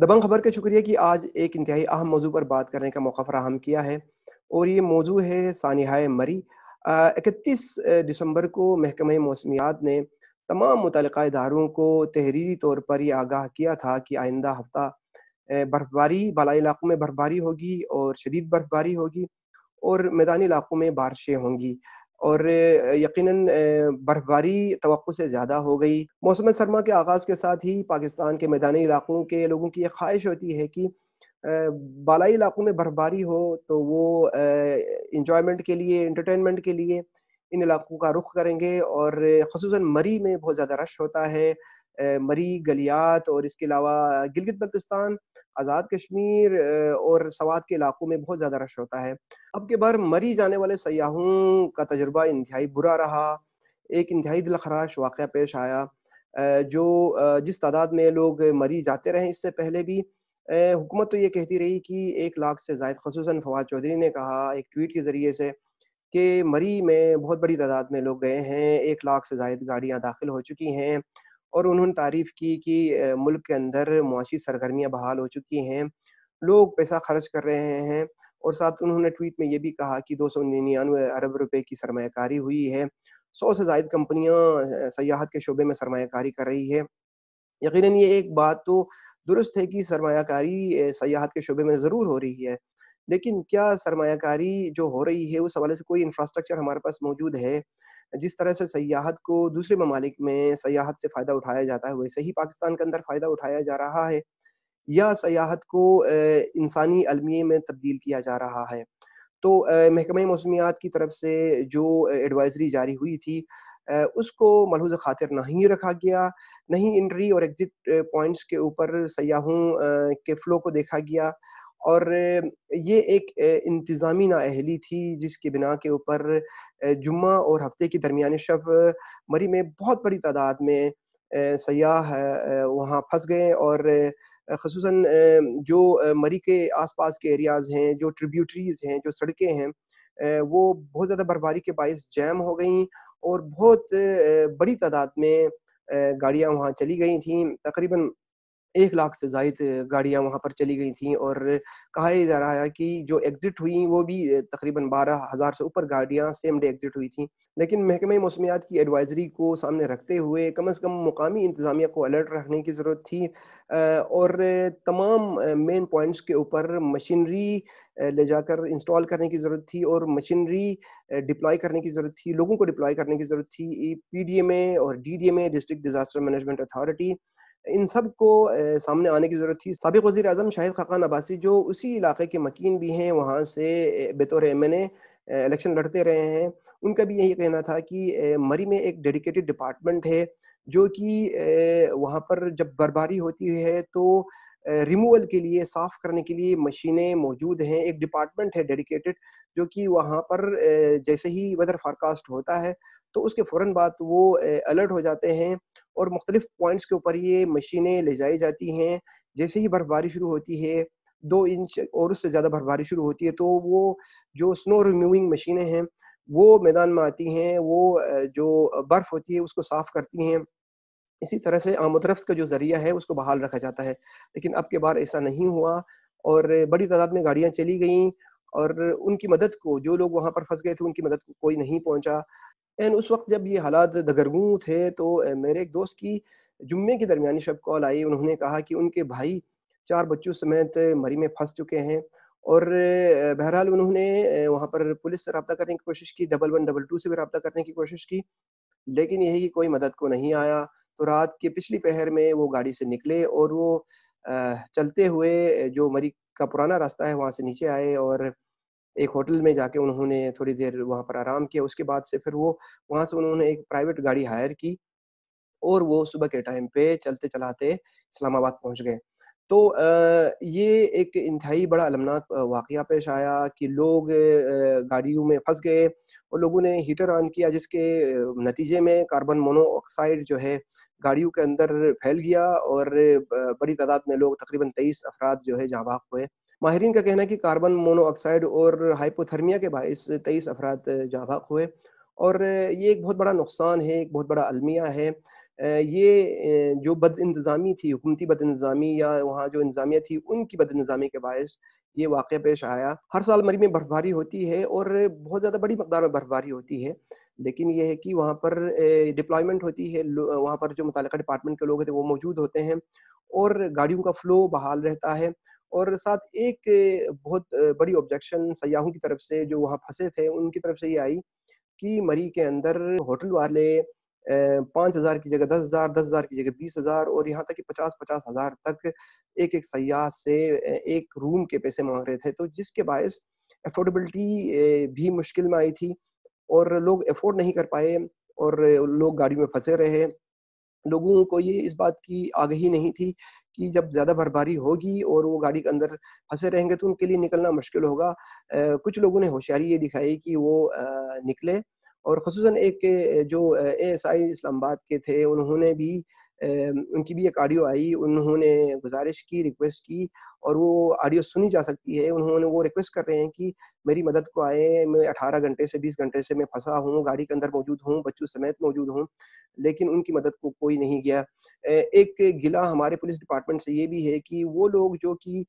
दबंग खबर का शुक्रिया कि आज एक इंतहाई अहम मौजू पर बात करने का मौका फ्राहम किया है और ये मौजू है सानहाय मरी इकतीस दिसंबर को महकम मौसमियात ने तमाम मुतल इदारों को तहरीरी तौर पर यह आगाह किया था कि आइंदा हफ्ता बर्फबारी बालाई इलाकों में बर्फबारी होगी और शदीद बर्फबारी होगी और मैदानी इलाकों में बारिशें होंगी और यकीनन बर्फबारी तो से ज़्यादा हो गई मौसम सरमा के आगाज़ के साथ ही पाकिस्तान के मैदानी इलाकों के लोगों की ये ख्वाहिश होती है कि बालाई इलाकों में बर्फबारी हो तो वो इंजॉयमेंट के लिए इंटरटेनमेंट के लिए इन इलाकों का रुख करेंगे और खसूस मरी में बहुत ज़्यादा रश होता है मरी गलियात और इसके अलावा गिलगित बल्तिस्तान आज़ाद कश्मीर और सवाद के इलाकों में बहुत ज़्यादा रश होता है अब के बार मरी जाने वाले सयाहों का तजर्बा इंतहाई बुरा रहा एक इंतहाई दिलखराश वाक़ पेश आया जो जिस तादाद में लोग मरी जाते रहे इससे पहले भी हुकूमत तो ये कहती रही कि एक लाख से जायद खसूस फवाद चौधरी ने कहा एक ट्वीट के ज़रिए से कि मरी में बहुत बड़ी तादाद में लोग गए हैं एक लाख से जायद गाड़ियाँ दाखिल हो चुकी हैं और उन्होंने तारीफ की कि मुल्क के अंदर मुआशी सरगर्मियाँ बहाल हो चुकी हैं लोग पैसा खर्च कर रहे हैं और साथ उन्होंने ट्वीट में ये भी कहा कि दो सौ निन्यानवे अरब रुपये की सरमाकारी हुई है सौ से जायद कंपनियाँ सयाहत के शोबे में सरमाकारी कर रही है यकीन ये एक बात तो दुरुस्त है कि सरमाकारी सयाहत के शोबे में ज़रूर हो रही है लेकिन क्या सरमाकारी जो हो रही है उस हवाले से कोई इंफ्रास्ट्रक्चर हमारे पास मौजूद है जिस तरह से सयाहत को दूसरे ममालिक में सयाहत से फ़ायदा उठाया जाता है वैसे ही पाकिस्तान के अंदर फ़ायदा उठाया जा रहा है या सयाहत को इंसानी अलमिये में तब्दील किया जा रहा है तो महकमे मौसमियात की तरफ से जो एडवाइजरी जारी हुई थी उसको मलहूज खातिर नहीं रखा गया नहीं इंट्री और एग्ज़िट पॉइंट्स के ऊपर सयाहों के फ़्लो को देखा गया और ये एक इंतज़ामी नााहली थी जिसके बिना के ऊपर जुम्मा और हफ्ते के दरमियान शब मरी में बहुत बड़ी तादाद में सयाह वहाँ फंस गए और खसूस जो मरी के आसपास के एरियाज़ हैं जो ट्रिब्यूटरीज़ हैं जो सड़कें हैं वो बहुत ज़्यादा बर्फबारी के बायस जैम हो गई और बहुत बड़ी तादाद में गाड़ियाँ वहाँ चली गई थी तकरीबन एक लाख से जायद गाड़ियाँ वहाँ पर चली गई थी और कहा जा रहा है कि जो एग्जिट हुई वो भी तकरीबन बारह हज़ार से ऊपर गाड़ियाँ सेम डे एग्जिट हुई थी लेकिन महकमे मौसमियात की एडवाइजरी को सामने रखते हुए कम अज़ कम मुकामी इंतज़ामिया को अलर्ट रखने की ज़रूरत थी और तमाम मेन पॉइंट्स के ऊपर मशीनरी ले जाकर इंस्टॉल करने की ज़रूरत थी और मशीनरी डिप्लॉय करने की ज़रूरत थी लोगों को डिप्लॉय करने की ज़रूरत थी पी डी एम ए और D D M A district disaster management authority इन सब को सामने आने की ज़रूरत थी सबक वज़ी अजम शाहिद खाकान अब्बासी जो उसी इलाके के मकिन भी हैं वहाँ से बतौर एम एन एलेक्शन लड़ते रहे हैं उनका भी यही कहना था कि मरी में एक डेडिकेटेड डिपार्टमेंट है जो कि वहाँ पर जब बर्फबारी होती है तो रिमूवल के लिए साफ करने के लिए मशीनें मौजूद हैं एक डिपार्टमेंट है डेडिकेटेड जो कि वहाँ पर जैसे ही वेदर फारकास्ट होता है तो उसके फ़ौर बाद वो अलर्ट हो जाते हैं और मुख्तलिफ पॉइंट्स के ऊपर ये मशीनें ले जाई जाती हैं जैसे ही बर्फबारी शुरू होती है दो इंच और उससे ज़्यादा बर्फबारी शुरू होती है तो वो जो स्नो रिमूविंग मशीनें हैं वो मैदान में आती हैं वो जो बर्फ़ होती है उसको साफ़ करती हैं इसी तरह से आमदरफ्त का जो ज़रिया है उसको बहाल रखा जाता है लेकिन अब के बार ऐसा नहीं हुआ और बड़ी तादाद में गाड़ियाँ चली गईं और उनकी मदद को जो लोग वहाँ पर फंस गए थे उनकी मदद को कोई नहीं पहुँचा एंड उस वक्त जब ये हालात दगरगू थे तो मेरे एक दोस्त की जुम्मे की दरमियानी शब कॉल आई उन्होंने कहा कि उनके भाई चार बच्चों समेत मरी में फंस चुके हैं और बहरहाल उन्होंने वहाँ पर पुलिस से रबता करने की कोशिश की डबल वन डबल टू से भी रबा करने की कोशिश की लेकिन यही कि कोई मदद को नहीं आया तो रात के पिछली पहर में वो गाड़ी से निकले और वो चलते हुए जो मरी का पुराना रास्ता है वहाँ से नीचे आए और एक होटल में जाके उन्होंने थोड़ी देर वहाँ पर आराम किया उसके बाद से फिर वो वहाँ से उन्होंने एक प्राइवेट गाड़ी हायर की और वो सुबह के टाइम पे चलते चलाते इस्लामाबाद पहुँच गए तो ये एक इंतहाई बड़ा अलमनाक वाक़ पेश आया कि लोग गाड़ियों में फंस गए और लोगों ने हीटर ऑन किया जिसके नतीजे में कार्बन मोनोऑक्साइड जो है गाड़ियों के अंदर फैल गया और बड़ी तादाद में लोग तकरीबन तेईस अफराद जो है जहाँ हुए माहरीन का कहना है कि कार्बन मोनोऑक्साइड और हाइपोथर्मिया के बायस तेईस अफराद जाबाक हुए और ये एक बहुत बड़ा नुकसान है एक बहुत बड़ा अलमिया है ये जो बद इंतज़ामी थी हुकूमती बद इंतज़ामी या वहाँ जो इंतज़ामिया थी उनकी बद इंतज़ामी के बायस ये वाक़ पेश आया हर साल मरी में बर्फबारी होती है और बहुत ज़्यादा बड़ी मकदार में बर्फबारी होती है लेकिन यह है कि वहाँ पर डिप्लॉयमेंट होती है वहाँ पर जो मुतल डिपार्टमेंट के लोग होते वो मौजूद होते हैं और गाड़ियों का फ्लो बहाल रहता है और साथ एक बहुत बड़ी ऑब्जेक्शन सयाहों की तरफ से जो वहाँ फंसे थे उनकी तरफ से ये आई कि मरी के अंदर होटल वाले पाँच हज़ार की जगह दस हज़ार दस हज़ार की जगह बीस हज़ार और यहाँ तक कि पचास पचास हज़ार तक एक एक सयाह से एक रूम के पैसे मांग रहे थे तो जिसके बायस अफोर्डेबिलिटी भी मुश्किल में आई थी और लोग अफोर्ड नहीं कर पाए और लोग गाड़ी में फंसे रहे लोगों को ये इस बात की आगही नहीं थी की जब ज्यादा बर्फबारी होगी और वो गाड़ी के अंदर फंसे रहेंगे तो उनके लिए निकलना मुश्किल होगा कुछ लोगों ने होशियारी ये दिखाई कि वो निकले और खसूस एक जो ए एस आई इस्लामाबाद के थे उन्होंने भी उनकी भी एक ऑडियो आई उन्होंने गुजारिश की रिक्वेस्ट की और वो ऑडियो सुनी जा सकती है उन्होंने वो रिक्वेस्ट कर रहे हैं कि मेरी मदद को आए मैं 18 घंटे से 20 घंटे से मैं फंसा हूँ गाड़ी के अंदर मौजूद हूँ बच्चों समेत मौजूद हूँ लेकिन उनकी मदद को कोई नहीं गया एक गिला हमारे पुलिस डिपार्टमेंट से ये भी है कि वो लोग जो कि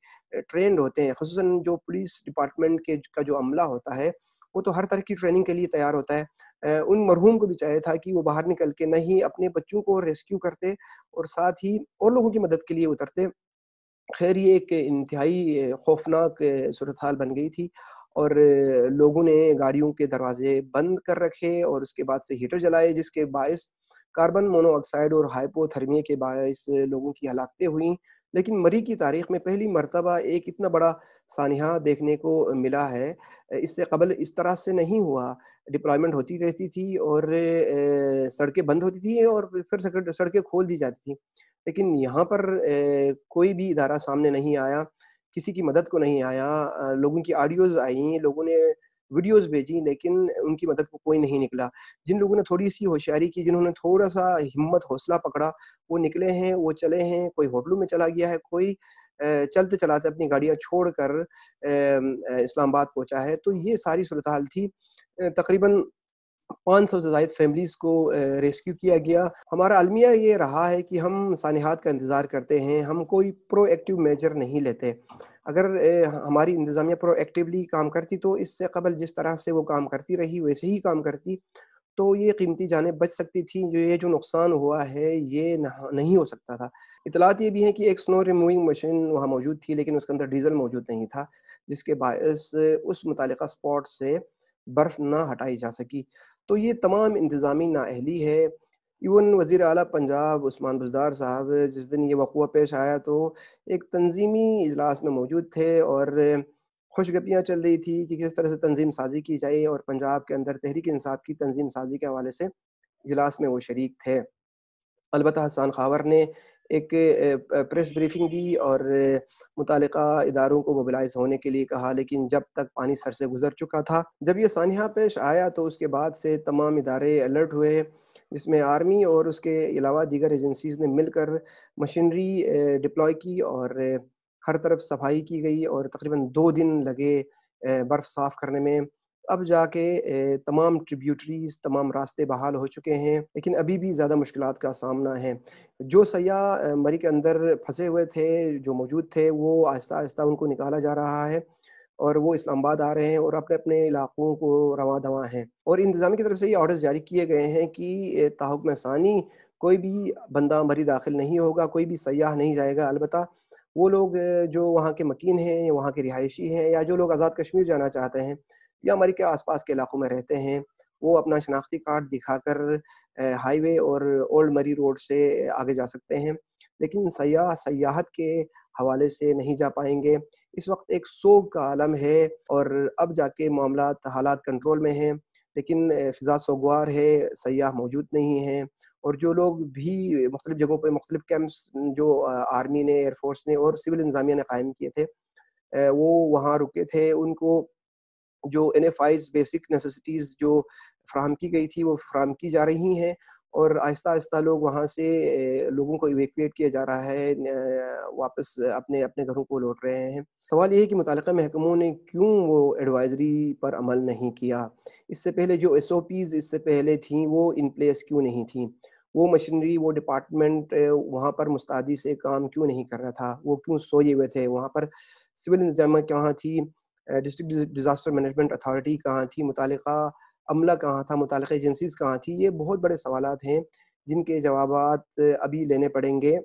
ट्रेंड होते हैं खसूस जो पुलिस डिपार्टमेंट के का जो अमला होता है वो तो हर तरह की ट्रेनिंग के लिए तैयार होता है उन मरहूम को भी चाहिए था कि वो बाहर निकल के नहीं अपने बच्चों को रेस्क्यू करते और साथ ही और लोगों की मदद के लिए उतरते खैर ये एक इंतहाई खौफनाक सूरत हाल बन गई थी और लोगों ने गाड़ियों के दरवाजे बंद कर रखे और उसके बाद से हीटर जलाए जिसके बायस कार्बन मोनोऑक्साइड और हाइपोथर्मिया के बायस लोगों की हलाकते हुई लेकिन मरी की तारीख में पहली मरतबा एक इतना बड़ा सानहा देखने को मिला है इससे कबल इस तरह से नहीं हुआ डिप्लॉयमेंट होती रहती थी और सड़कें बंद होती थी और फिर सड़कें खोल दी जाती थी लेकिन यहाँ पर कोई भी इदारा सामने नहीं आया किसी की मदद को नहीं आया लोगों की आडियोज़ आई लोगों ने वीडियोस भेजी लेकिन उनकी मदद को कोई नहीं निकला जिन लोगों ने थोड़ी सी होशियारी की जिन्होंने थोड़ा सा हिम्मत हौसला पकड़ा वो निकले हैं वो चले हैं कोई होटलों में चला गया है कोई चलते चलाते अपनी गाड़ियां छोड़कर इस्लामाबाद पहुंचा है तो ये सारी सूरत हाल थी तकरीबन पाँच सौ से जायद फैमिलीज़ को रेस्क्यू किया गया हमारा अलमिया ये रहा है कि हम सानहात का इंतज़ार करते हैं हम कोई प्रोएक्टिव मेजर नहीं लेते अगर हमारी इंतज़ामिया प्रोएक्टिवली काम करती तो इससे कबल जिस तरह से वो काम करती रही वैसे ही काम करती तो ये कीमती जानें बच सकती थी जो ये जो नुकसान हुआ है ये नहीं हो सकता था इतलात ये भी है कि एक स्नो रिमूविंग मशीन वहाँ मौजूद थी लेकिन उसके अंदर डीजल मौजूद नहीं था जिसके बायस उस मुतल स्पॉट से बर्फ ना हटाई जा सकी तो ये तमाम इंतज़ामी नााहली है इवन वज़ी अली पंजाब उस्मान बुजदार साहब जिस दिन ये वक़ पेश आया तो एक तंजीमी इजलास में मौजूद थे और खुशगपियाँ चल रही थी कि किस तरह से तंजीम साजी की जाए और पंजाब के अंदर तहरीक इंसाफ की तंजीम साजी के हवाले से इजलास में वो शरीक थे अलबत् हसान खावर ने एक प्रेस ब्रीफिंग दी और मुतल इदारों को मोबिलाइज होने के लिए कहा लेकिन जब तक पानी सर से गुजर चुका था जब यह सानहा पेश आया तो उसके बाद से तमाम इदारे अलर्ट हुए जिसमें आर्मी और उसके अलावा दीगर एजेंसीज ने मिलकर मशीनरी डिप्लॉय की और हर तरफ सफाई की गई और तकरीबन दो दिन लगे बर्फ़ साफ़ करने में अब जाके तमाम ट्रिब्यूटरीज तमाम रास्ते बहाल हो चुके हैं लेकिन अभी भी ज़्यादा मुश्किल का सामना है जो सयाह मरी के अंदर फंसे हुए थे जो मौजूद थे वो आहिस्ता आहिस्ता उनको निकाला जा रहा है और वो इस्लामाबाद आ रहे हैं और अपने अपने इलाकों को रवा दवा हैं और इंतजाम की तरफ से ये ऑर्डर जारी किए गए हैं कि ताहक सानी कोई भी बंदा मरी दाखिल नहीं होगा कोई भी सयाह नहीं जाएगा अलबत् वो लोग जो वहाँ के मकीन हैं वहाँ के रिहायशी हैं या जो लोग आज़ाद कश्मीर जाना चाहते हैं या हमारे के आसपास के इलाकों में रहते हैं वो अपना शनाख्ती कार्ड दिखाकर हाईवे और ओल्ड मरी रोड से आगे जा सकते हैं लेकिन सयाह सयाहत के हवाले से नहीं जा पाएंगे इस वक्त एक सोग का आलम है और अब जाके मामला हालात कंट्रोल में हैं लेकिन फिजा सोगवार है सयाह मौजूद नहीं हैं और जो लोग भी मख्तल जगहों पर मुख्तलिफ कैंप्स जो आर्मी ने एयरफोर्स ने और सिविल इंजामिया ने कायम किए थे वो वहाँ रुके थे उनको जो एन बेसिक नेसेसिटीज़ जो फ्राहम की गई थी वो फ्राहम की जा रही हैं और आहिस्ता आहिस्ता लोग वहाँ से लोगों को इवेक्यूएट किया जा रहा है वापस अपने अपने घरों को लौट रहे हैं सवाल ये है कि मुतल महकमों ने क्यों वो एडवाइजरी पर अमल नहीं किया इससे पहले जो एस ओ पीज़ इससे पहले थी वो इन प्लेस क्यों नहीं थी वो मशीनरी वो डिपार्टमेंट वहाँ पर मुस्तादी से काम क्यों नहीं कर रहा था वो क्यों सोए हुए थे वहाँ पर सिविल इंतज़ाम कहाँ थी डिस्ट्रिक्ट डिज़ास्टर मैनेजमेंट अथॉरिटी कहाँ थी मुतल अमला कहाँ था मुतल एजेंसीज कहाँ थी ये बहुत बड़े सवाल हैं जिनके जवाब अभी लेने पड़ेंगे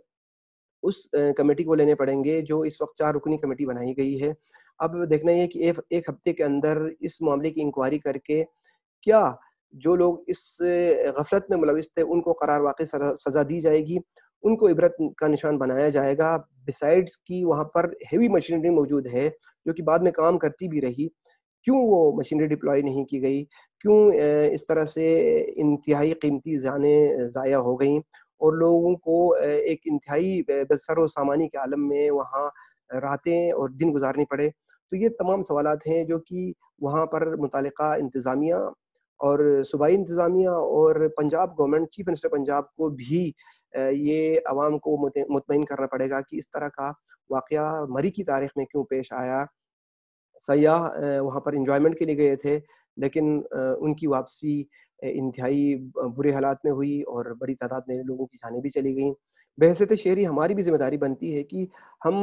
उस कमेटी को लेने पड़ेंगे जो इस वक्त चार रुकनी कमेटी बनाई गई है अब देखना यह कि एक, एक हफ्ते के अंदर इस मामले की इंक्वायरी करके क्या जो लोग इस गफलत में मुलविस थे उनको करार वाकई सजा दी जाएगी उनको इबरत का निशान बनाया जाएगा बिसाइड्स की वहाँ पर हेवी मशीनरी मौजूद है जो कि बाद में काम करती भी रही क्यों वो मशीनरी डिप्लॉय नहीं की गई क्यों इस तरह से इंतहाई कीमती जानें ज़ाया हो गई और लोगों को एक इंतहाई बसर सामानी के आलम में वहाँ रातें और दिन गुजारनी पड़े तो ये तमाम सवाल हैं जो कि वहाँ पर मुतल इंतज़ामिया और सूबाई इंतज़ामिया और Punjab government chief minister Punjab को भी ये आवाम को मुतमिन करना पड़ेगा कि इस तरह का वाक़ मरी की तारीख में क्यों पेश आया सयाह वहाँ पर इंजॉयमेंट के लिए गए थे लेकिन उनकी वापसी इंतहाई बुरे हालात में हुई और बड़ी तादाद में लोगों की जानें भी चली गई बहसत तो शहरी हमारी भी जिम्मेदारी बनती है कि हम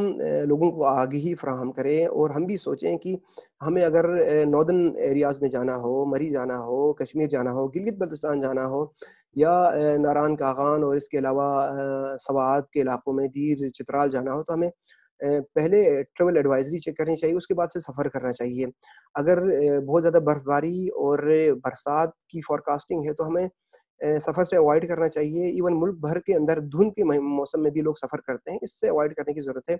लोगों को आगे ही फ्राहम करें और हम भी सोचें कि हमें अगर नॉर्दर्न एरियाज़ में जाना हो मरी जाना हो कश्मीर जाना हो गिलगित बल्तिस्तान जाना हो या नारान कागान और इसके अलावा सवाद के इलाकों में दीर चित्राल जाना हो तो हमें पहले ट्रेवल एडवाइजरी चेक करनी चाहिए उसके बाद से सफ़र करना चाहिए अगर बहुत ज़्यादा बर्फबारी और बरसात की फॉरकास्टिंग है तो हमें सफ़र से अवॉइड करना चाहिए इवन मुल्क भर के अंदर धुंध के मौसम में भी लोग सफ़र करते हैं इससे अवॉइड करने की ज़रूरत है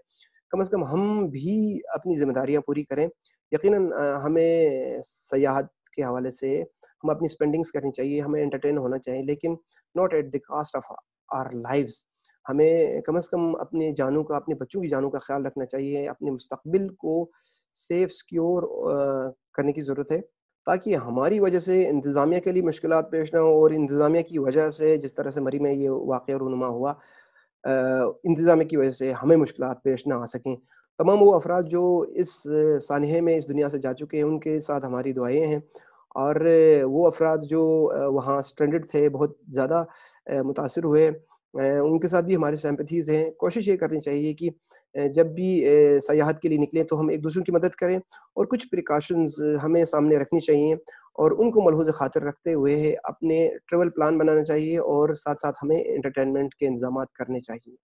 कम अज़ कम हम भी अपनी जिम्मेदारियाँ पूरी करें यकीन हमें सयाहत के हवाले से हम अपनी स्पेंडिंग्स करनी चाहिए हमें एंटरटेन होना चाहिए लेकिन not at the cost of our lives हमें कम अज़ कम अपने जानों का अपने बच्चों की जानों का ख्याल रखना चाहिए अपने मुस्तबिल को सेफ सिक्योर करने की ज़रूरत है ताकि हमारी वजह से इंतज़ामिया के लिए मुश्किल पेश ना हो और इंतज़ामिया की वजह से जिस तरह से मरी में ये वाक़ रनुमा हुआ इंतज़ामिया की वजह से हमें मुश्किल पेश ना आ सकें तमाम वो अफराद जो इस सानहे में इस दुनिया से जा चुके हैं उनके साथ हमारी दुआएँ हैं और वो अफराद जो वहाँ स्टैंडर्ड थे बहुत ज़्यादा मुतासर हुए उनके साथ भी हमारे सैम्पथीज़ हैं कोशिश ये करनी चाहिए कि जब भी सयाहत के लिए निकलें तो हम एक दूसरे की मदद करें और कुछ प्रिकॉशंस हमें सामने रखनी चाहिए और उनको मलहूज खातर रखते हुए अपने ट्रेवल प्लान बनाना चाहिए और साथ साथ हमें इंटरटेनमेंट के इंतजाम करने चाहिए